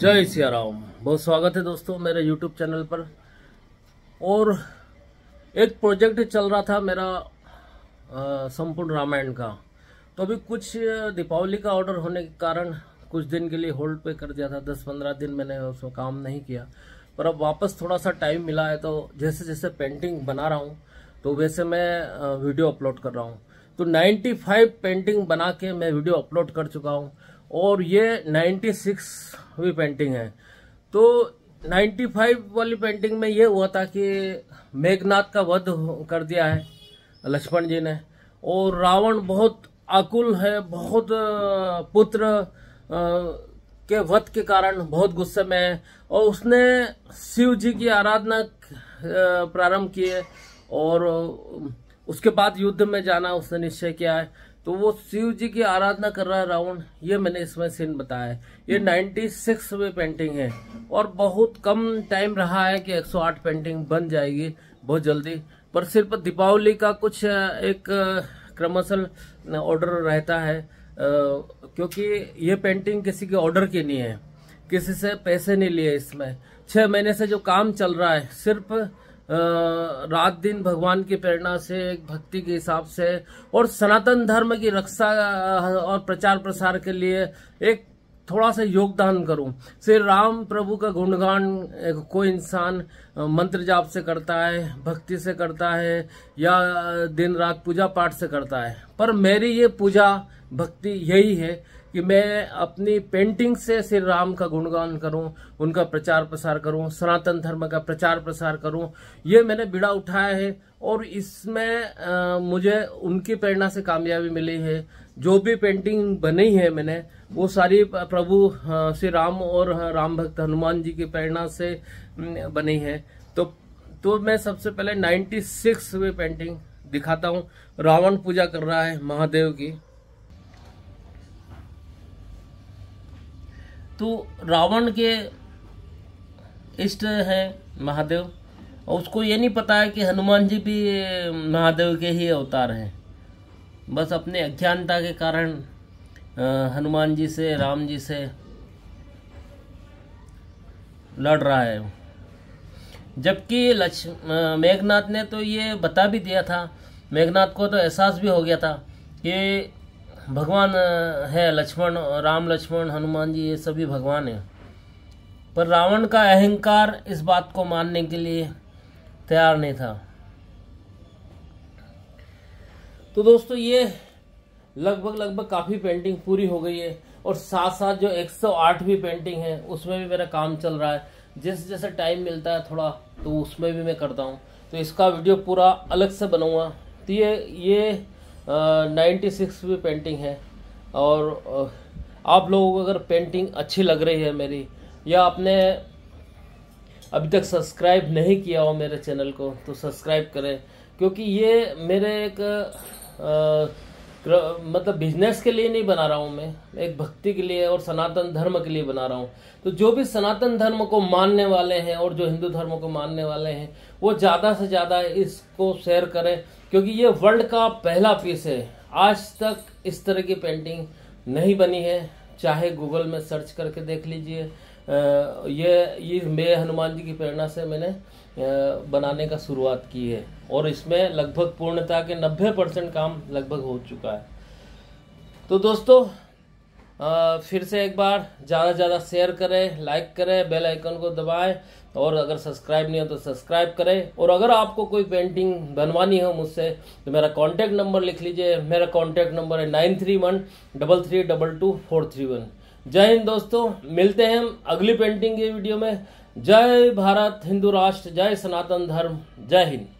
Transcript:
जय सिया राम बहुत स्वागत है दोस्तों मेरे यूट्यूब चैनल पर और एक प्रोजेक्ट चल रहा था मेरा संपूर्ण रामायण का तो अभी कुछ दीपावली का ऑर्डर होने के कारण कुछ दिन के लिए होल्ड पे कर दिया था दस पंद्रह दिन मैंने उसमें काम नहीं किया पर अब वापस थोड़ा सा टाइम मिला है तो जैसे जैसे पेंटिंग बना रहा हूँ तो वैसे मैं वीडियो अपलोड कर रहा हूँ तो 95 पेंटिंग बना के मैं वीडियो अपलोड कर चुका हूँ और ये वी पेंटिंग है तो 95 वाली पेंटिंग में ये हुआ था कि मेघनाथ का वध कर दिया है लक्ष्मण जी ने और रावण बहुत आकुल है बहुत पुत्र के वध के कारण बहुत गुस्से में है और उसने शिव जी की आराधना प्रारंभ की है और उसके बाद युद्ध में जाना उसने निश्चय किया है तो वो शिव जी की आराधना कर रहा है रावण ये मैंने इसमें सीन बताया है ये 96 में पेंटिंग है और बहुत कम टाइम रहा है कि 108 पेंटिंग बन जाएगी बहुत जल्दी पर सिर्फ दीपावली का कुछ एक क्रमशल ऑर्डर रहता है क्योंकि ये पेंटिंग किसी के ऑर्डर की नहीं है किसी से पैसे नहीं लिए इसमें छः महीने से जो काम चल रहा है सिर्फ रात दिन भगवान की प्रेरणा से भक्ति के हिसाब से और सनातन धर्म की रक्षा और प्रचार प्रसार के लिए एक थोड़ा सा योगदान करूं श्री राम प्रभु का गुणगान कोई इंसान मंत्र जाप से करता है भक्ति से करता है या दिन रात पूजा पाठ से करता है पर मेरी ये पूजा भक्ति यही है कि मैं अपनी पेंटिंग से श्री राम का गुणगान करूं उनका प्रचार प्रसार करूं सनातन धर्म का प्रचार प्रसार करूं ये मैंने बिड़ा उठाया है और इसमें मुझे उनकी प्रेरणा से कामयाबी मिली है जो भी पेंटिंग बनी है मैंने वो सारी प्रभु श्री राम और राम भक्त हनुमान जी की प्रेरणा से बनी है तो तो मैं सबसे पहले 96 सिक्स पेंटिंग दिखाता हूँ रावण पूजा कर रहा है महादेव की तो रावण के इष्ट हैं महादेव और उसको ये नहीं पता है कि हनुमान जी भी महादेव के ही अवतार हैं बस अपने अज्ञानता के कारण हनुमान जी से राम जी से लड़ रहा है जबकि लक्ष मेघनाथ ने तो ये बता भी दिया था मेघनाथ को तो एहसास भी हो गया था कि भगवान है लक्ष्मण राम लक्ष्मण हनुमान जी ये सभी भगवान हैं पर रावण का अहंकार इस बात को मानने के लिए तैयार नहीं था तो दोस्तों ये लगभग लगभग काफ़ी पेंटिंग पूरी हो गई है और साथ साथ जो 108 भी पेंटिंग है उसमें भी मेरा काम चल रहा है जिस जैसे टाइम मिलता है थोड़ा तो उसमें भी मैं करता हूँ तो इसका वीडियो पूरा अलग से बनाऊँगा तो ये ये नाइन्टी सिक्स भी पेंटिंग है और आप लोगों को अगर पेंटिंग अच्छी लग रही है मेरी या आपने अभी तक सब्सक्राइब नहीं किया हो मेरे चैनल को तो सब्सक्राइब करें क्योंकि ये मेरे एक आ, मतलब बिजनेस के लिए नहीं बना रहा हूँ मैं एक भक्ति के लिए और सनातन धर्म के लिए बना रहा हूँ तो जो भी सनातन धर्म को मानने वाले हैं और जो हिंदू धर्म को मानने वाले हैं वो ज़्यादा से ज़्यादा इसको शेयर करें क्योंकि ये वर्ल्ड का पहला पीस है आज तक इस तरह की पेंटिंग नहीं बनी है चाहे गूगल में सर्च करके देख लीजिए ये ये मैं हनुमान जी की प्रेरणा से मैंने बनाने का शुरुआत की है और इसमें लगभग पूर्णता के 90 परसेंट काम लगभग हो चुका है तो दोस्तों फिर से एक बार ज़्यादा से ज़्यादा शेयर करें लाइक करें बेल आइकन को दबाएं और अगर सब्सक्राइब नहीं हो तो सब्सक्राइब करें और अगर आपको कोई पेंटिंग बनवानी हो मुझसे तो मेरा कॉन्टैक्ट नंबर लिख लीजिए मेरा कॉन्टैक्ट नंबर है nine three one double three double two four three one जय हिंद दोस्तों मिलते हैं हम अगली पेंटिंग के वीडियो में जय भारत हिंदू राष्ट्र जय सनातन धर्म जय हिंद